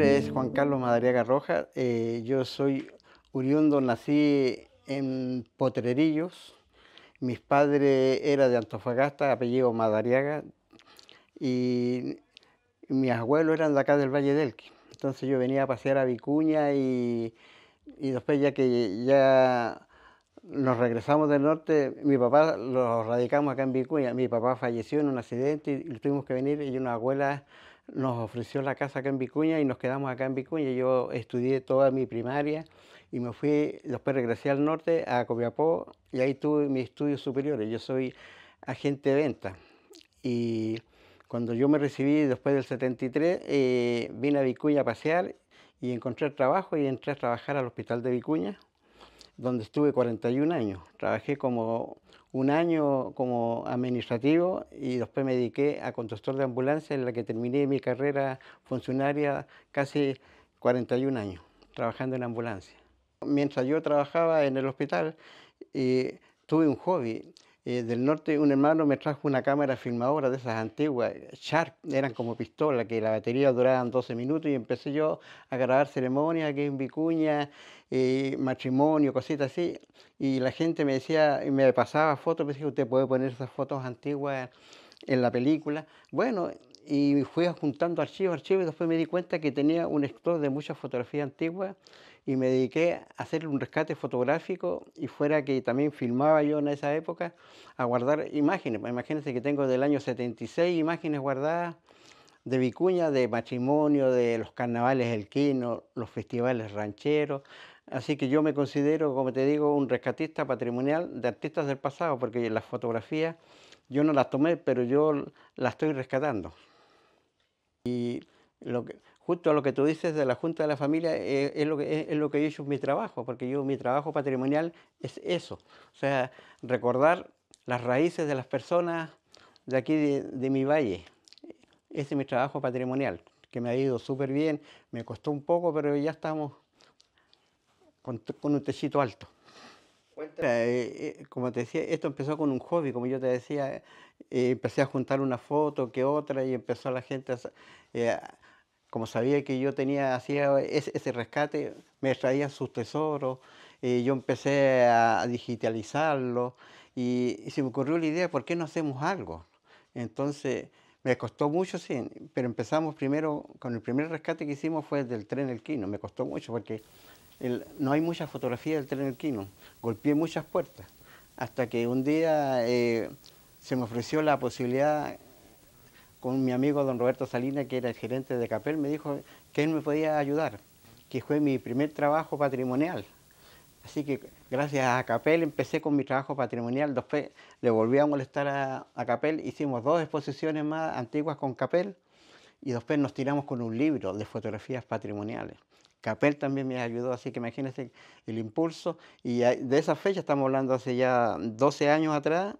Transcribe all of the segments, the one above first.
nombre es Juan Carlos Madariaga Rojas. Eh, yo soy oriundo, nací en Potrerillos. Mis padres eran de Antofagasta, apellido Madariaga. Y mis abuelos eran de acá del Valle del Entonces yo venía a pasear a Vicuña y, y después ya que ya nos regresamos del norte, mi papá lo radicamos acá en Vicuña. Mi papá falleció en un accidente y tuvimos que venir y una abuela nos ofreció la casa acá en Vicuña y nos quedamos acá en Vicuña. Yo estudié toda mi primaria y me fui, después regresé al norte, a Copiapó, y ahí tuve mis estudios superiores. Yo soy agente de venta. Y cuando yo me recibí después del 73, eh, vine a Vicuña a pasear y encontré trabajo y entré a trabajar al hospital de Vicuña donde estuve 41 años. Trabajé como un año como administrativo y después me dediqué a conductor de ambulancia en la que terminé mi carrera funcionaria casi 41 años trabajando en ambulancia. Mientras yo trabajaba en el hospital, eh, tuve un hobby eh, del norte, un hermano me trajo una cámara filmadora de esas antiguas, Sharp, eran como pistolas, que la batería duraban 12 minutos y empecé yo a grabar ceremonias aquí en Vicuña, eh, matrimonio, cositas así. Y la gente me decía, me pasaba fotos, me decía, usted puede poner esas fotos antiguas en la película. Bueno, y fui juntando archivos, archivos, y después me di cuenta que tenía un store de muchas fotografías antiguas y me dediqué a hacer un rescate fotográfico y fuera que también filmaba yo en esa época, a guardar imágenes. Pues imagínense que tengo del año 76 imágenes guardadas de vicuña, de matrimonio, de los carnavales elquinos, los festivales rancheros. Así que yo me considero, como te digo, un rescatista patrimonial de artistas del pasado, porque las fotografías yo no las tomé, pero yo las estoy rescatando. Y justo a lo que tú dices de la Junta de la Familia, eh, es, lo que, es, lo que yo he hecho mi trabajo, porque yo mi trabajo patrimonial es eso, o sea, recordar las raíces de las personas de aquí de, mi valle. Ese es mi trabajo patrimonial, que me ha ido súper bien, me costó un poco, pero ya estamos con, un techito alto. Eh, eh, como te decía, esto empezó con un hobby, como yo te decía, empecé a juntar una foto que otra y empezó la gente a, como sabía que yo tenía, hacía ese, rescate, me traía sus tesoros, y eh, yo empecé a, digitalizarlo y, se me ocurrió la idea, ¿por qué no hacemos algo? Entonces, me costó mucho, sí, pero empezamos primero, con el primer rescate que hicimos fue el del tren El Quino, me costó mucho porque no hay muchas fotografías del tren El Quino, golpeé muchas puertas, hasta que un día eh, se me ofreció la posibilidad con mi amigo don Roberto Salinas, que era el gerente de Capel, me dijo que él me podía ayudar, que fue mi primer trabajo patrimonial. Así que gracias a Capel empecé con mi trabajo patrimonial, después le volví a molestar a, Capel, hicimos dos exposiciones más antiguas con Capel y después nos tiramos con un libro de fotografías patrimoniales. Capel también me ayudó, así que imagínense el impulso. Y de esa fecha estamos hablando hace ya 12 años atrás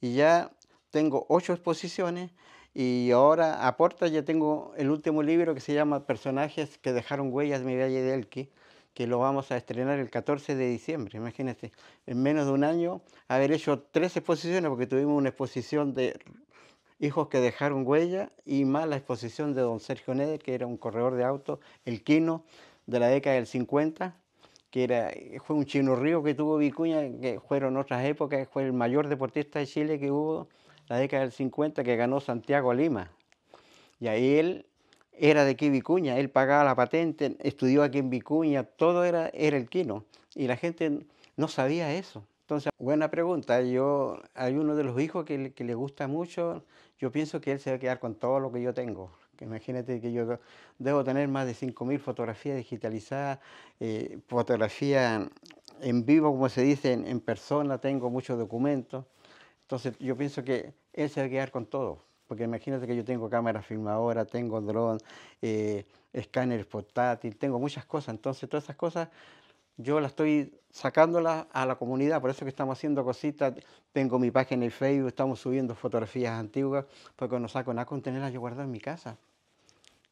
y ya tengo ocho exposiciones y ahora, aporta, ya tengo el último libro que se llama Personajes que dejaron huellas de mi Valle delqui que lo vamos a estrenar el 14 de diciembre. imagínate, en menos de un año, haber hecho tres exposiciones, porque tuvimos una exposición de hijos que dejaron huella y más la exposición de don Sergio Nede, que era un corredor de autos, el Quino, de la década del 50, que era, fue un chino río que tuvo Vicuña, que fueron otras épocas, fue el mayor deportista de Chile que hubo la década del 50 que ganó Santiago Lima. Y ahí él era de aquí Vicuña, él pagaba la patente, estudió aquí en Vicuña, todo era, era el quino. Y la gente no sabía eso. Entonces, buena pregunta. Yo, hay uno de los hijos que, le gusta mucho. Yo pienso que él se va a quedar con todo lo que yo tengo. Imagínate que yo debo tener más de 5.000 fotografías digitalizadas, eh, fotografía en vivo, como se dice, en persona, tengo muchos documentos. Entonces yo pienso que él se va a quedar con todo, porque imagínate que yo tengo cámara filmadora, tengo dron, eh, escáner portátil, tengo muchas cosas, entonces todas esas cosas yo las estoy sacándolas a la comunidad, por eso que estamos haciendo cositas, tengo mi página en Facebook, estamos subiendo fotografías antiguas, porque no saco nada con tenerlas yo guardado en mi casa.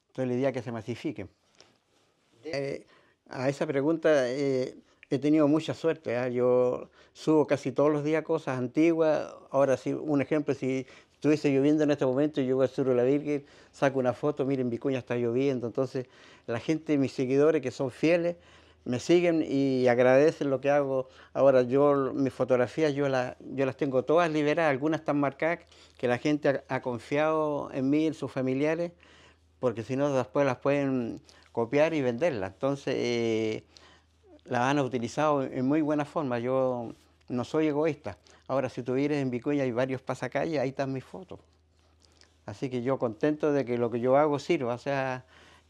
Entonces la idea que se masifiquen. Eh, a esa pregunta... Eh, he tenido mucha suerte. ¿ah? Yo subo casi todos los días cosas antiguas. Ahora, sí, un ejemplo, si estuviese lloviendo en este momento, yo voy al sur de la Virgen, saco una foto, miren, Vicuña está lloviendo. Entonces, la gente, mis seguidores que son fieles, me siguen y agradecen lo que hago. Ahora, yo, mis fotografías, yo, la, yo las tengo todas liberadas, algunas están marcadas, que la gente ha, confiado en mí, en sus familiares, porque si no, después las pueden copiar y venderlas. Entonces, eh, la han utilizado en muy buena forma. Yo no soy egoísta. Ahora, si tú vienes en Vicuña hay varios pasacalles, ahí están mis fotos. Así que yo contento de que lo que yo hago sirva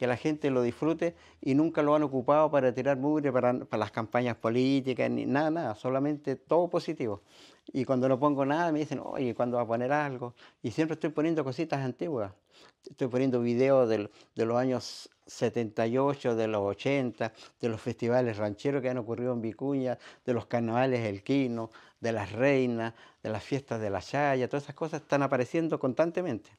que la gente lo disfrute y nunca lo han ocupado para tirar mugre, para, las campañas políticas, ni nada, nada, solamente todo positivo. Y cuando no pongo nada me dicen, oye, ¿cuándo va a poner algo? Y siempre estoy poniendo cositas antiguas. Estoy poniendo videos de los años 78, de los 80, de los festivales rancheros que han ocurrido en Vicuña, de los carnavales El Quino, de las reinas, de las fiestas de la Chaya, todas esas cosas están apareciendo constantemente.